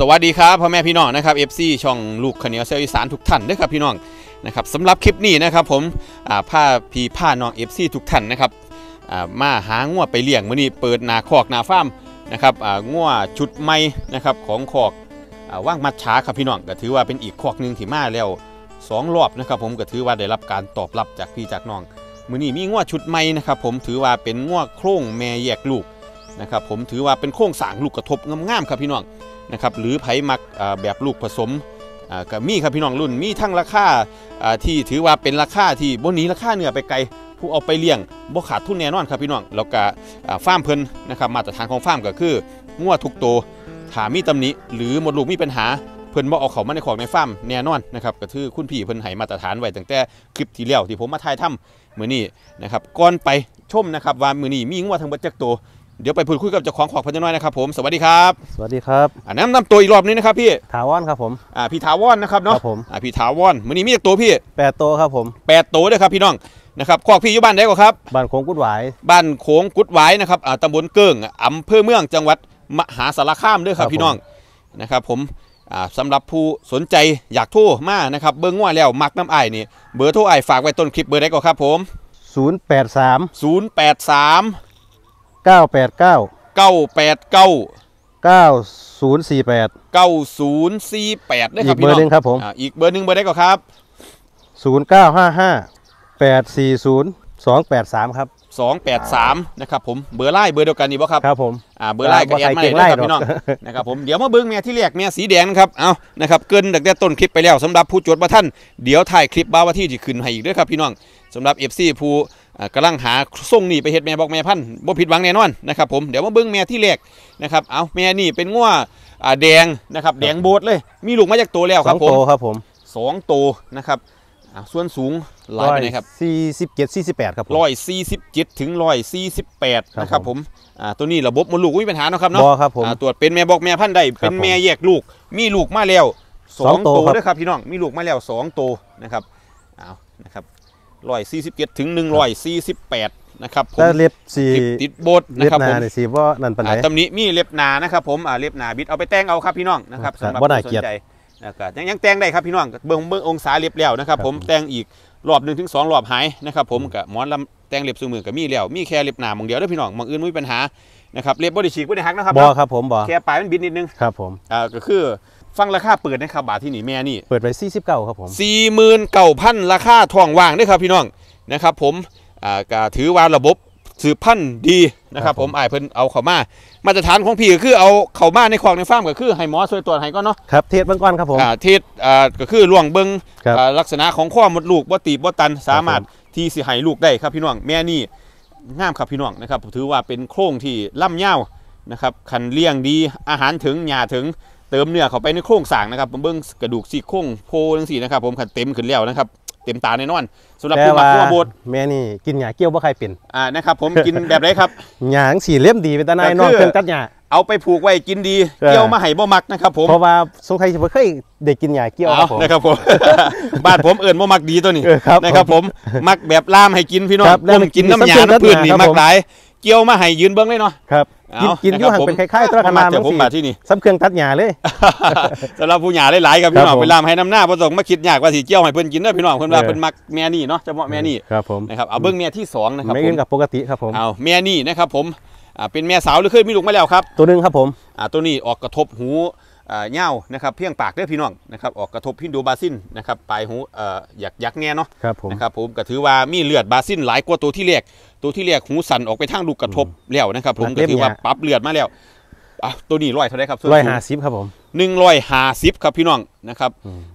สวัสดีครับพ่อแม่พี่น้องนะครับ FC ช่องลูกขเนียวเซลอีสานทุกท่านนะครับพี่น้องนะครับสำหรับคลิปนี้นะครับผมผ้าพีผ้าน้อง FC ทุกท่านนะครับมาหางัวไปเลี้ยงมื่อนี้เปิดนาคอกนาฟาร์มนะครับงัวชุดใหม่นะครับของคอกว่างมัดช้าครับพี่น้องก็ถือว่าเป็นอีกคอกหนึ่งที่มาแล้วสองรอบนะครับผมก็ถือว่าได้รับการตอบรับจากพี่จากน้องมื่อนี้มีงัวชุดใหม่นะครับผมถือว่าเป็นงัวโครงแม่แยกลูกนะครับผมถือว่าเป็นโครงสางลูกกระทบงามๆครับพี่น้องนะครับหรือไผ่มักแบบลูกผสมกับมีครับพี่น้องรุ่นมีทั้งราคาที่ถือว่าเป็นราคาที่บนนี้ราคาเหนือไปไกลผู้เอาไปเลี้ยงบ่ขาดทุนแน่นอนครับพี่น้องแล้วก็ฟาร์มเพิ่นนะครับมาตรฐานของฟาร์มก็คือ งัวทุกโตถามีตำหนิหรือหมดลูกมีปัญหาเพิ่นบ่เอาเขามาในของในฟาร์มแน่นอนนะครับก็คือคุณพี่เพิ่นให้มาตรฐานไว้ตั้งแต่คลิปที่แล้วที่ผมมาถ่ายทำเมื่อนี้นะครับก่อนไปชมนะครับว่าเมื่อนี้มีงัวทั้งบมดจักโตเดี๋ยวไปพูดคุยกับเจ้าของขอกพันน้อยนะครับผม สวัสดีครับ สวัสดีครับแนะนำตัวอีกรอบนี้นะครับพี่ ถาวรครับผม อ่าพี่ถาวรนะครับเนาะครับผม อ่าพี่ถาวรมือนี้มีกี่ตัวพี่แปดตัวครับผมแปดตัวด้วยครับพี่น้อง นะครับขอกพี่อยู่บ้านไหนก่อนครับ บ้านโค้งกุดหวาย บ้านโค้งกุดหวายนะครับ อ่าตำบลเกิ้งอำเภอเมืองจังหวัดมหาสารคามด้วยครับพี่น้อง นะครับผมสำหรับผู้สนใจอยากโทรมานะครับเบอร์ง่วแล้วมักน้ำไอ้นี่ เบอร์โทรไอ้ฝากไว้ต้นคลิปเบอร์ได้ก่อนครับผม 083 083เก้าแปดเก้าเก้าแปดเก้าเก้าศูนย์สี่แปดเก้าศูนย์สี่แปดได้ครับอีกเบอร์หนึ่งครับผมอีกเบอร์หนึ่งเบอร์ได้ก็ครับศูนย์เก้าห้าห้าแปดสี่ศูนย์สองแปดสามครับสองแปดสามนะครับผมเบอร์ไล่เบอร์เดียวกันนี่บ่ครับครับผมอ่าเบอร์ไล่กับแอดม่ได้ครับพี่น้องนะครับผมเดี๋ยวมาเบิ้งเมียที่แรกเมียสีแดงครับเอานะครับเกินตั้งแต่ต้นคลิปไปแล้วสำหรับผู้จดมาท่านเดี๋ยวถ่ายคลิปบ่าวที่จะขึ้นให้อีกด้วยครับพี่น้องสำหรับเอฟซีผู้กำลังหาส่งนี่ไปเห็ดแม่บอกแม่พันบ่ผิดหวังแน่นอนนะครับ ผมเดี๋ยวมาเบิ้งแม่ที่แรกนะครับเอาแม่นี่เป็นง้วแดงนะครับแดงโบดเลย มีลูกมาจากตัวแล้วครับผมสองตครับผมสองโตนะครับส่วนสูงร้อยไหนครับสี่สิบเจ็ดสี่สิบแปดครับร้อยสี่สิบเจ็ดถึงร้อยสี่สิบแปดนะครับผมตัวนี้ระบบมันลูกมีปัญหาเนาะครับเนาะครับผมตรวจเป็นแม่บอกแม่พันธุ์ได้เป็นแม่แยกลูกมีลูกมาแล้วสองโตวนะครับพี่น้องมีลูกมาแล้วสองโตนะครับเอานะครับร้อยสี่สิบเจ็ดถึงหนึ่งร้อยสี่สิบแปดนะครับผมเล็บสีติดบดนะครับผมสีว่านั่นปันไหาตำนี้มีเล็บหนานะครับผมเล็บหนาบิดเอาไปแต่งเอาครับพี่น้องนะครับสำหรับคนสนใจนะครับยังยังแต่งได้ครับพี่น้องเบื้องเบื้ององศาเล็บแล้วนะครับผมแต่งอีกรอบหนึ่งถึงสองรอบหายนะครับ ผมกับหมอนลำแต่งเล็บสูงมือกับมีแล้วมีแค่เล็บหนามองเดียวได้พี่น้องมองอื่นไม่มีปัญหานะครับเล็บบ่ได้ฉีกบ่ได้หักนะครับบ่ครับผมบ่แค่ปลายมันบิดนิดนึงครับผมอ่าก็คือฟังราคาเปิดนะครับบาทที่นี่แม่นี่เปิดไป49ครับผม49,000 ราคาทองวางด้วยครับพี่น้องนะครับ ผมอ่าก็ถือว่าระบบสืบพันธุ์ดีนะครับ ผมไอ้เพิ่นเอาเข่ามา มาตรฐานของพี่ก็คือเอาเข่ามาในควองในฟาร์มก็คือ ให้หมอช่วยตรวจให้ก็เนาะครับเทศเบื้องก่อนครับผมอ่าเทศอ่าก็คือล่วงเบิ้งอลักษณะของข้อมดลูกบ่ตีบบตันสามารถที่สิให้ลูกได้ครับพี่น้องแม่นี่งามครับพี่น้องนะครับ ถือว่าเป็นโครงที่ล่ำเยาวนะครับคันเลี้ยงดีอาหารถึงหญ้าถึงเติมเนื้อเข้าไปในโครงสร้างนะครับเบิ้งกระดูกซี่โครงโพทั้งสี่นะครับผมขันเต็มขึ้นแล้วนะครับเต็มตาแน่นอนสำหรับผู้มักผู้บดแม่นี่กินหยาเกี้ยวว่าใครเป็นอ่านะครับ ผมกินแบบไรครับหยาสี่เล่มดีเป็นตานายนอนเป็นตัดหยาเอาไปผูกไว้กินดีเกี้ยวมาไห่บ่มักนะครับผมเพราะว่าสงสัยจะเคยเด็กกินหยาเกี้ยวนะครับผมบ้านผมเอิญบ่มักดีตัวนี้นะครับ ผมมักแบบล่ามให้กินพี่น้องผมกินน้ำหยา้พืชนี่มักหลาย เกี้ยวมาไห่ยืนเบิ้งเลยเนาะครับกินกินยุ่หางเป็นคล้ายๆตระกามาเจอผมมาที่นี่ซัำเครื่องตัดหญ้าเลยสำหรับผู้หญ้าหลายๆครับพี่น้องเวลาให้น้ำหน้าผสมมาคิดหยากว่าสีเจียวให้เพิ่นกินเด้พี่น้องเพิ่นว่าเพิ่นมักแม่นี่เนาะเฉพาะแม่นี่ครับผมนะครับเอาเบื้องแม่ที่สองนะครับไม่อื่นกับปกติครับผมเอาแม่นี่นะครับผมเป็นแม่สาวหรือเคยมีลูกมาแล้วครับ ตัวนึงครับผมตัวนี้ออกกระทบหูเง่วนะครับเพียงปากได้พี่น้องนะครับออกกระทบพินดูบาซินนะครับปลายหูอยากยักแน่เนาะครับผมนะครับผมก็ถือว่ามีเลือดบาซินหลายกว่าตัวที่เรกตัวที่เรกหูสั่นออกไปทางลูกกระทบแล้วนะครับ ผมก็ถือว่าปั๊บเลือดมาแล้วอ่ะตัวนี้ร้อยเท่าไรครับร้อยห้าสิบครับผมหนึ่งร้อยห้าสิบครับพี่น้องนะครับ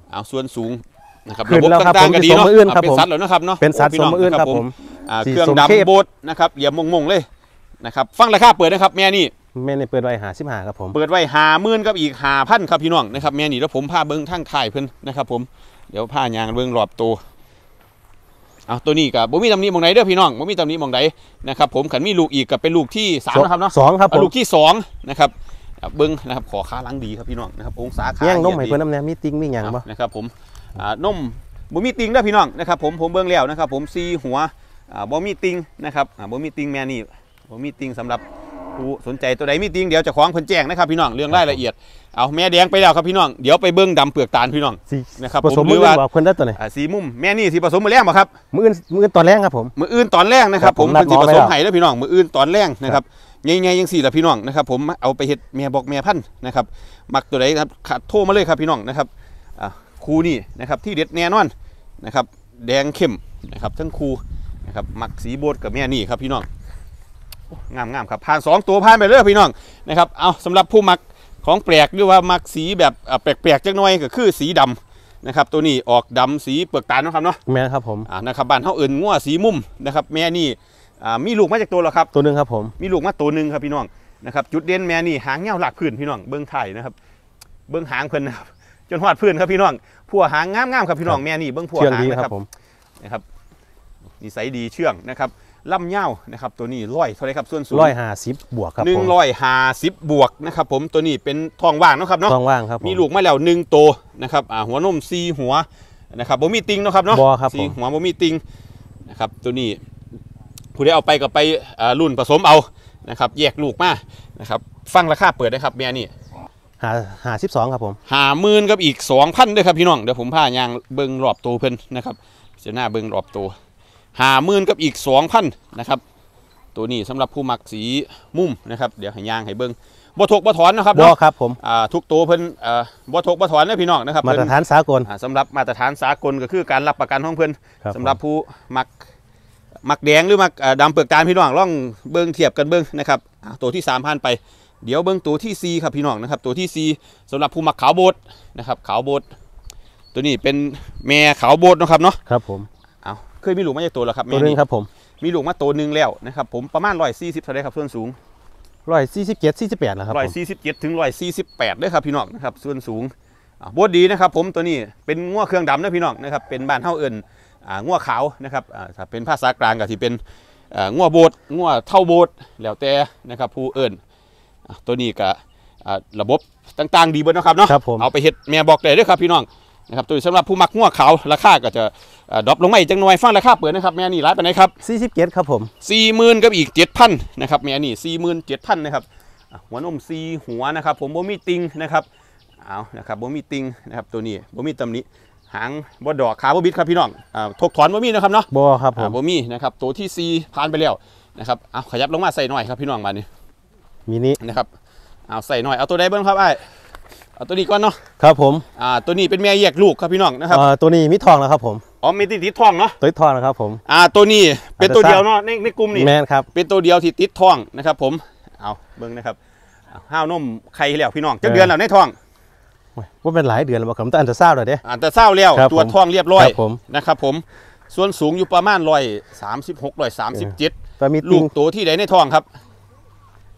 เอาส่วนสูงนะครับระบบต่างๆก็ดีเนาะเป็นสัตว์แล้วนะครับเนาะเป็นสัตว์สมอื่นครับผมเครื่องดำโบดนะครับเหลี่ยมมงเลยนะครับฟังราคาเปิดนะครับ แม่นี่แม่ในเปิดไว้หาสิบหาครับผม เปิดไว้หามื่นกับอีกหาพันครับพี่น้องนะครับแม่นี่แล้วผมผ้าเบิ้งทั้งถ่ายเพิ่นนะครับผมเดี๋ยวผ้ายางเบิ้งรอบตัวเอาตัวนี้กับบ่มีตำหนิมองไหนเด้อพี่น้องบ่มีตำหนิมองไหนนะครับผมขันมีลูกอีกกับเป็นลูกที่สามนะครับเนาะสองครับลูกที่สองนะครับเบิ้งนะครับขอค้าล้างดีครับพี่น้องนะครับองศาขาแย่งนมให้เพิ่นน้ำแนมีติ้งมีหยังบ่นะครับผมนมบ่มีติ้งเด้อพี่น้องนะครับผมผมเบิ้งแล้วนะครับผมซีหัวบ่มีติ้งนะครับบ่มีติ้งแม่นี่บ่มีติ้งสำหรับผู้สนใจตัวใดมีติงเดี๋ยวจะคล้องเพิ่นแจ้งนะครับพี่น้องเรื่องรายละเอียด เอาแม่แดงไปแล้วครับพี่น้อง เดี๋ยวไปเบิ้งดำเปลือกตาลพี่น้องนะครับผสมหรือว่าเนได้ตัวไหนสีมุมแม่นี่สีผสมมือแรกมาครับมืออื่นมืออื่นตอนแรกครับผม มืออื่นตอนแรกนะครับผมเป็นสีผสมไห้แล้วพี่น้องมืออื่นตอนแรกนะครับไงไงยังสี่ละพี่น้องนะครับผมเอาไปเห็ดแม่บอกแม่พันนะครับหมักตัวใดครับขัดโทมาเลยครับพี่น้องนะครับคูนี่นะครับที่เด็ดแน่นอนนะครับแดงเข้มนะครับทั้งคูนะครับหมักสีโบดกับแม่นี่ครับพี่น้องงามงามครับผ่านสองตัวผ่านไปเรื่อยพี่น้องนะครับ เอาสำหรับผู้มักของแปลกหรือว่ามักสีแบบแปลกๆจักหน่อยก็คือสีดำนะครับ ตัวนี้ออกดำสีเปลือกตาลนะครับเนาะแม่ครับผมอ่านะครับบ้านเขาอื่นง้วสีมุมนะครับแม่นี่มีลูกมาจากตัวหรอครับตัวนึงครับผมมีลูกมาตัวนึงครับพี่น้องนะครับจุดเด่นแม่นี่ หางเงี้ยวหลักพื้นพี่น้องเบื้องไทยนะครับ เบื้องหางเพื่นนะครับจนหอดพื้นครับพี่น้องผัวหางงามๆครับพี่น้องแม่นี่เบื้องผัวหางนะครับนะครับนิสัยดีเชื่องนะครับลำเงานะครับ ตัวนี้ร้อยเท่าไรครับส่วนสูงร้อยห้าสิบบวกครับหนึ่งร้อยห้าสิบบวกนะครับผมตัวนี้เป็นทองว่างนะครับเนาะทองว่างครับมีลูกมาแล้วหนึ่งโตนะครับหัวนมซีหัวนะครับบ่มีติงนะครับเนาะซีหัวบ่มีติงนะครับตัวนี้ผู้ใดเอาไปก็ไปรุ่นผสมเอานะครับแยกลูกมานะครับฟังราคาเปิดนะครับเมียนี่หาหาสิบสองครับผมหาหมื่นกับอีกสองพันด้วยครับพี่น้องเดี๋ยวผมพายางเบิงรอบตัวเพิ่นนะครับจะหน้าเบิงรอบตัวหาหมื่นกับอีกสองพันนะครับตัวนี้สำหรับผู้มักสีมุมนะครับเดี๋ยวให้ยางให้เบิ้งบ่ทกบ่ถอนนะครับบ่ครับผมทุกตัวเพิ่นอบ่ทกบ่ถอนนะพี่น้องนะครับมาตรฐานสากล สำสำหรับมาตรฐานสากลก็คือการรับประกันของเพิ่นสำหรับผู้มักมักแดงหรือมักดำเปลือกตาพี่น้องล่องเบิ้งเทียบกันเบิ้งนะครับตัวที่3มพันไปเดี๋ยวเบิ้งตัวที่4ครับพี่น้องนะครับตัวที่4สำหรับผู้มักขาวโบดนะครับขาวโบดตัวนี้เป็นแม่ขาวโบดนะครับเนาะครับผมเคยมีหลูกมาจากตัวแล้วครับตัวนึงครับผมมีหลูกมาตัวหนึงแล้วนะครับผมประมาณร้อยสี่สิบเท่าไรครับส่วนสูงร้อยสี่สิบเจ็ดสี่สิบแปดนะครับร้อยสี่สิบเจ็ดถึงร้อยสี่สิบแปดด้วยครับพี่น้องนะครับส่วนสูงบดดีนะครับผมตัวนี้เป็นง้วเครื่องดำนะพี่น้องนะครับเป็นบ้านเท่าเอิญง้วขาวนะครับถ้าเป็นภาษากลางก็ที่เป็นง้วโบดง้วเท่าโบดแล้วแต่นะครับผู้เอิญตัวนี้ก็บระบบต่างๆดีบนนะครับเนาะเอาไปเฮ็ดแม่บอกได้ด้วยครับพี่น้องนะครับตัวสำหรับผู้มักงัวเขาราคาก็จะดรอปลงมาอีกจังหน่อยฟังราคาเปิดนะครับแม่นี่ร้ายไปไหนครับสี่สิบเจ็ดครับผมสี่หมื่นกับอีกเจ็ดพันนะครับแม่นี่สี่หมื่นเจ็ดพันนะครับหัวนมสีหัวนะครับผมโบมีติงนะครับเอานะครับโบมีติงนะครับตัวนี้โบมีตำนน้หางบดดอกขาบบิดครับพี่น้องอ่ากถอนโบมีนะครับเนาะโบครับผมโบมีนะครับตัวที่สี่ผ่านไปแล้วนะครับเอาขยับลงมาใส่หน่อยครับพี่น้องมานี่มินินะครับเอาใส่หน่อยเอาตัวใดเบิ้งครับไอ้ตัวนี้ก่อนเนาะครับผมอ่าตัวนี้เป็นแม่แยกลูกครับพี่น้องนะครับอ่าตัวนี้มีทองแล้วครับผมอ๋อมีติดติดทองเนาะติดทองนะครับ ผม อ่าตัวนี้เป็นตัวเดียวเนาะในในกลุ่มนี้แมนครับเป็นตัวเดียวที่ติดทองนะครับ ผมเอาเบิ้งนะครับห้าวนมไข่แล้วพี่น้องจะเดือนแล้วในทองว่าเป็นหลายเดือนแล้วครับแต่อันจะเศร้าเลยเด้อันจะเศร้าแล้วตัวทองเรียบร้อยนะครับ ผม ส่วนสูงอยู่ประมาณร้อยสามสิบหกร้อยสามสิบเจ็ดมีลูกตัวที่ในในทองครับ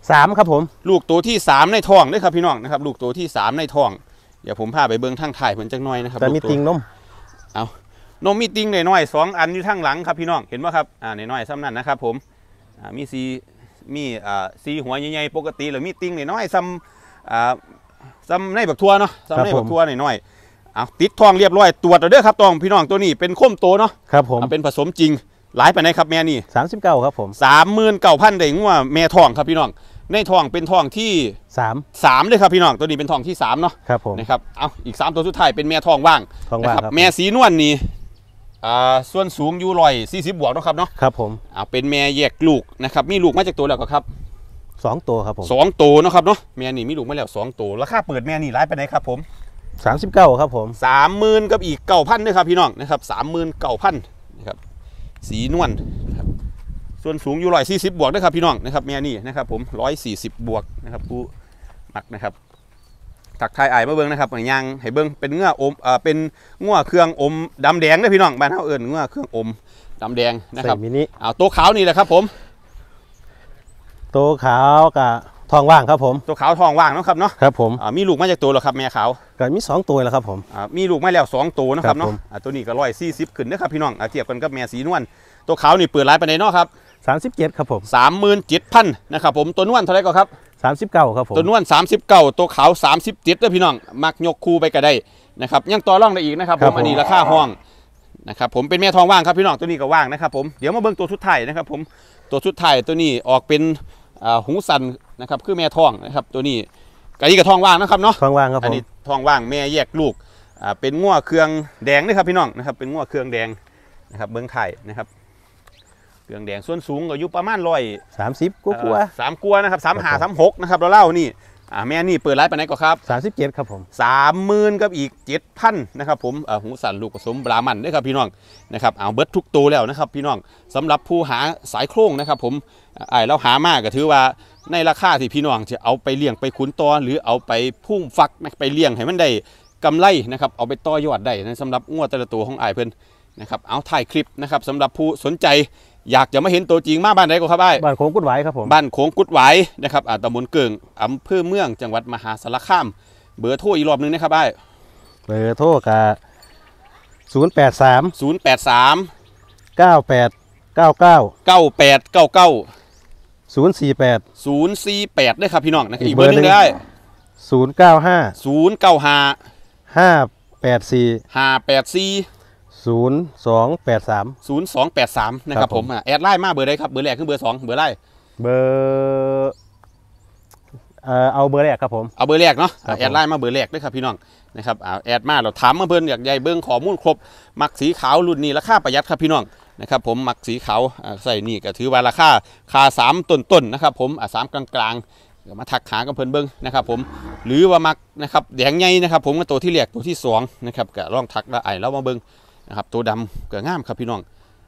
สามครับผมลูกตัวที่สามในท้องนะครับพี่น้องนะครับลูกตัวที่สามในท้องเดี๋ยวผม พาไปเบิ้งทางถ่ายเพิ่นจักหน่อยนะครับแต่มีติงนมเอานมมีติงหน่อยๆสองอันอยู่ทางหลังครับพี่น้อง เห็นไหมครับอ่าหน่อยๆซ้ำนั่นนะครับผมอ่ามีซีมีอ่าซีหัวใหญ่ๆปกติหรือมีติงหน่อยๆซ้ำอ่าซ้ำในแบบทัวเนาะซ้ำในแบบทัวหน่อยๆเอาติดทองเรียบร้อยตรวจเด้อครับตองพี่น้องตัวนี้เป็นข้มโตเนาะครับผมเป็นผสมจริงหลายไปไหนครับแม่นี่สามสิบเก้าครับผมสามหมื่นเก้าพันเด้ง่าแม่ทองครับพี่น้องในทองเป็นทองที่สามสามเลยครับพี่น้องตัวนี้เป็นทองที่สามเนาะครับผมนะครับเอาอีกสามตัวสุดท้ายเป็นแม่ทองว่างทองว่างครับแม่สีนวลนี่อ่าส่วนสูงอยู่รอยสี่สิบบวกนะครับเนาะครับ ผมอ่าเป็นแม่แยกลูกนะครับมีลูกมาจากตัวแล้วก็ครับสองตัวครับผมสองตัวนะครับเนาะแม่นี่มีลูกมาแล้วสองตัวราคาเปิดแม่นี่ร้ายไปไหนครับ ผมสามสิบเก้าครับผมสามหมื่นกับอีกเก0าพันด้วยครับพี่น้องนะครับสามหมื่นเกาพันนะครับสีนวลส่วนสูงอยู่ร้อยสี่สิบบวกนะครับพี่น้องนะครับแม่นี่นะครับผมร้อยสี่สิบบวกนะครับกูหมักนะครับถักทายไอ้มาเบิ้งนะครับยางให้เบิ้งเป็นเงื้ออมอ่าเป็นง้อเครื่องอม ดำแดงนะพี่น้องบ้านเฮาเอิญเงื่อเครื่องอมดำแดงนะครับมินิออาตัวขาวนี่แหละครับผมตัวขาวกับทองว่างครับผมตัวขาวทองว่างนะครับเนาะ ครับผมมีลูกมาจากตัวหรอครับแม่ขาว ก็มี2ตัวแล้วครับผมมีลูกมาแล้ว2ตัวนะครับเนาะตัวนี้ก็ร้อยสี่สิบขึ้นนะครับพี่น้องเทียบกันกับแม่สีนวลตัวขาวนี่เปิดร้ายไปหนนาะครับ37ครับผม37,000นะครับผมตัวนวลเท่าไรก็ครับ39ครับผมตัวนวล39ตัวขาว37ด้วยพี่น้องมักยกคูไปก็ได้นะครับ ยังต่อร่องได้อีกนะครับผมอันนี้ราคาห้องนะครับ ผมเป็นแม่ทองว่างครับพี่น้องตัวนี้ก็ว่างนะครับผมเดี๋ยวมาเบิ่งตัวชุดไทยนะครับ ผมตัวชุดไทยตัวนี้ออกเป็นหูสันนะครับคือแม่ทองนะครับ ตัวนี้กันนี้กับทองว่างนะครับเนาะทองว่างครับผมอันนี้ทองว่างแม่แยกลูกเป็นง้อเครื่องแดงนะครับพี่น้องนะครับ เป็นง้อเครื่องแดงนะครับเบิ้งไทยนะครับเคลืองแดงส่วนสูงก็อยู่ประมาณร้อยสามสิบกกัวสามกัวนะครับสามหาสามหกนะครับเราเล่านี่อ่าแม่นี่เปิดร้านไปไหนก็ครับสามสิบเจ็ดครับผมสามหมื่นกับอีกเจ็ดพันนะครับผมอ่าหูสันลูกผสมบรามันด้ครับพี่น้องนะครับเอาเบิร์ตทุกตัวแล้วนะครับพี่น้องสำหรับผู้หาสายโครงนะครับ ผมไอ้เราหามากก็ถือว่าในราคาที่พี่น้องจะเอาไปเลี้ยงไปขุนตอหรือเอาไปพุ่มฟักไปเลี้ยงให้มันได้กำไรนะครับ เอาไปต่อยอดได้นะสำหรับงวดแต่ละตัวของไอ้เพื่อนนะครับเอาถ่ายคลิปนะครับสำหรับผู้สนใจอยากจะมาเห็นตัวจริงมาบ้านไหนก็ครับไอ้บ้านโค้งกุดไหวครับผม บ้านโค้งกุดไหวนะครับอ่าตำบลเกิงอำเภอเมืองจังหวัดมหาสารคาม เบอร์โทรอีกรอบนึงนะครับไอ้เบอร์โทรกับศูนย์แปดสามศูนย์แปดสามเก้าแปดเก้าเก้าเก้าแปดเก้าเก้าศูนย์สี่แปดศูนย์สี่แปดได้ครับพี่น้องนะอีกเบอร์หนึ่งได้ศูนย์เก้าห้าศูนย์เก้าห้าห้าแปดสี่ห้าแปดสี่ศูนย์สองแปดสามศูนย์สองแปดสามนะครับผมแอดไลน์มาเบอร์ใดครับเบอร์แรกคือเบอร์สองเบอร์ไลน์เบอร์เอาเบอร์แรกครับผมเอาเบอร์แรกเนาะแอดไลน์มาเบอร์แรกด้วยครับพี่น้องนะครับอาแอดมาเราถามมาเพิ่นอยากใหญ่เบื้องข้อมูลครบมักสีขาวรุ่นนี้ราคาประหยัดครับพี่น้องนะครับผมมักสีขาวใส่นี่ก็ถือว่าราคาคาสามต้นๆนะครับผมสามกลางๆก็มาทักขากับเพิ่นเบิ้งนะครับผมหรือว่ามักนะครับแดงใหญ่นะครับผมก็ตัวที่เียกตัวที่สองนะครับก็ลองทักแล้วไอ้ล้วมาเบิ้งนะครับตัวดำก็งามครับพี่น้อง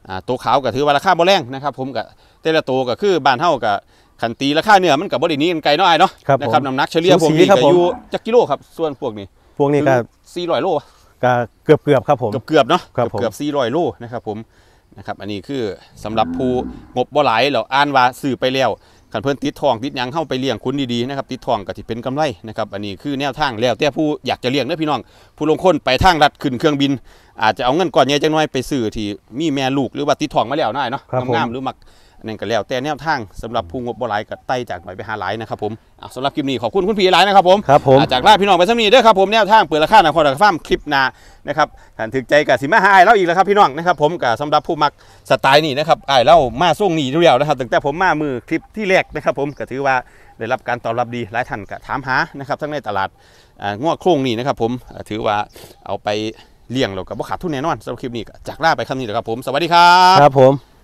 อ่าตัวขาวก็ถือว่าราคาบ่แรงนะครับ ผมกบแต่ละตัวก็คือบานเท่ากับขันตีราคาเนื้อมันกับบรินี้กันไกลน้อยเนาะนะครับน้ำหนักเฉลี่ยพวกนี้ก็อยู่จักกิโลครับ ส่วนพวกนี้พวกนี้ก็สี่ร้อยโลก็เกือบเกือบครับผมเกือบเกือบเนาะเกือบเกือบสี่ร้อยโลนะครับผมนะครับ อันนี้คือสำหรับผู้งบบ่หลายเราอ่านว่าสื่อไปแล้วันเพื่อนติดทองติดยังเข้าไปเลี้ยงคุณดีๆนะครับ ติดทองก็ที่เป็นกำไรนะครับอันนี้คือแนวทางแล้วแต่ผู้อยากจะเลี้ยงนะพี่น้องผู้ลงคนไปทางรัดขึ้นเครื่องบิน อาจจะเอาเงินก่อนเนี้ยจังน้อยไปซื้อที่มีแม่ลูกหรือว่าติดทองมาแล้วน่าเนาะงามหรือมักอันนั้นก็แล้วแต่แนวทางสำหรับผู้งบบหลายก็ไต่จากหน่อยไปหาหลายนะครับผมสำหรับคลิปนี้ขอบคุณคุณพี่หลายนะครับผมครับผมจากลาพี่น้องไปสักนีดเด้อครับผมแนวทางเปิดราคาหนักคอร์ดฟ้ามคลิปหนานะครับถึอใจกับสิมาหาอ้ลยเราอีกแล้วครับพี่น้องนะครับผมกับสำหรับผู้มักสไตล์นี่นะครับไอ้ายเรามาส่งหนีทุเรียวนะครับตั้งแต่ผมมามือคลิปที่แรกนะครับผมก็ถือว่าได้รับการตอบรับดีหลายท่านก็ถามหานะครับทั้งในตลาดงวดโครงนี่นะครับผมถือว่าเอาไปเลี้ยงเราก็บ่ขาดทุนแน่นอนสำหรับคลิปนี้จากลาไปคำนี้เลยครับผมสวัสดีครับครับผม